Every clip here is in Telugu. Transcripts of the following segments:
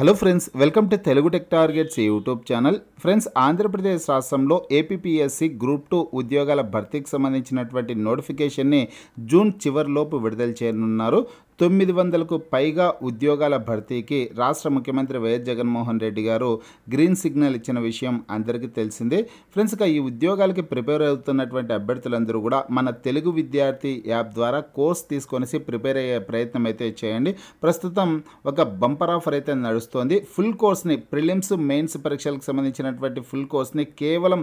hello friends welcome to Telugu tech targets YouTube channel friends Andhra Pradesh రాష్ట్రంలో ఏపీఎస్సి గ్రూప్ టూ ఉద్యోగాల భర్తీకి సంబంధించినటువంటి నోటిఫికేషన్ని జూన్ చివరిలోపు విడుదల చేయనున్నారు తొమ్మిది వందలకు పైగా ఉద్యోగాల భర్తీకి రాష్ట్ర ముఖ్యమంత్రి వైఎస్ జగన్మోహన్ రెడ్డి గారు గ్రీన్ సిగ్నల్ ఇచ్చిన విషయం అందరికీ తెలిసిందే ఫ్రెండ్స్ ఈ ఉద్యోగాలకి ప్రిపేర్ అవుతున్నటువంటి అభ్యర్థులందరూ కూడా మన తెలుగు విద్యార్థి యాప్ ద్వారా కోర్స్ తీసుకొనేసి ప్రిపేర్ అయ్యే ప్రయత్నం అయితే చేయండి ప్రస్తుతం ఒక బంపర్ ఆఫర్ అయితే నడుస్తోంది ఫుల్ కోర్స్ని ప్రిలిమ్స్ మెయిన్స్ పరీక్షలకు సంబంధించినటువంటి ఫుల్ కోర్స్ని కేవలం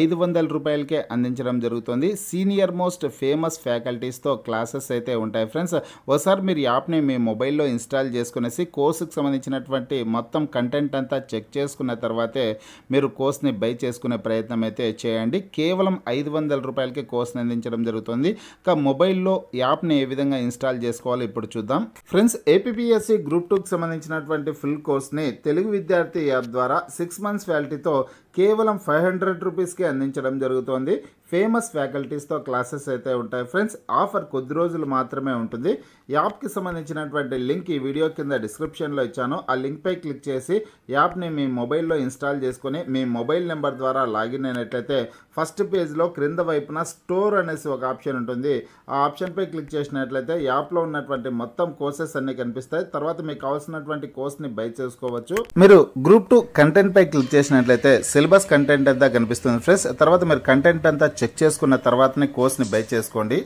ఐదు వందల రూపాయలకే అందించడం జరుగుతుంది సీనియర్ మోస్ట్ ఫేమస్ ఫ్యాకల్టీస్తో క్లాసెస్ అయితే ఉంటాయి ఫ్రెండ్స్ ఒకసారి మీరు మీరు యాప్ని మీ మొబైల్లో ఇన్స్టాల్ చేసుకునేసి కోర్సుకు సంబంధించినటువంటి మొత్తం కంటెంట్ అంతా చెక్ చేసుకున్న తర్వాతే మీరు కోర్స్ని బై చేసుకునే ప్రయత్నం అయితే చేయండి కేవలం ఐదు వందల రూపాయలకి కోర్స్ని అందించడం జరుగుతుంది ఇక మొబైల్లో యాప్ని ఏ విధంగా ఇన్స్టాల్ చేసుకోవాలి ఇప్పుడు చూద్దాం ఫ్రెండ్స్ ఏపీఎస్సి గ్రూప్ టూకి సంబంధించినటువంటి ఫుల్ కోర్స్ని తెలుగు విద్యార్థి యాప్ ద్వారా సిక్స్ మంత్స్ వ్యాలిటీతో కేవలం ఫైవ్ హండ్రెడ్ రూపీస్కి అందించడం జరుగుతోంది ఫేమస్ ఫ్యాకల్టీస్తో క్లాసెస్ అయితే ఉంటాయి ఫ్రెండ్స్ ఆఫర్ కొద్ది రోజులు మాత్రమే ఉంటుంది యాప్కి సంబంధించినటువంటి లింక్ ఈ వీడియో కింద డిస్క్రిప్షన్లో ఇచ్చాను ఆ లింక్పై క్లిక్ చేసి యాప్ని మీ మొబైల్లో ఇన్స్టాల్ చేసుకుని మీ మొబైల్ నెంబర్ ద్వారా లాగిన్ అయినట్లయితే ఫస్ట్ పేజ్లో క్రింద వైపున స్టోర్ అనేసి ఒక ఆప్షన్ ఉంటుంది ఆ ఆప్షన్పై క్లిక్ చేసినట్లయితే యాప్లో ఉన్నటువంటి మొత్తం కోర్సెస్ అన్నీ కనిపిస్తాయి తర్వాత మీకు కావాల్సినటువంటి కోర్స్ని బై చేసుకోవచ్చు మీరు గ్రూప్ టూ కంటెంట్పై క్లిక్ చేసినట్లయితే సెల్ సిలబస్ కంటెంట్ అంతా కనిపిస్తుంది ఫ్రెండ్స్ తర్వాత మీరు కంటెంట్ అంతా చెక్ చేసుకున్న తర్వాతనే కోర్స్ని బై చేసుకోండి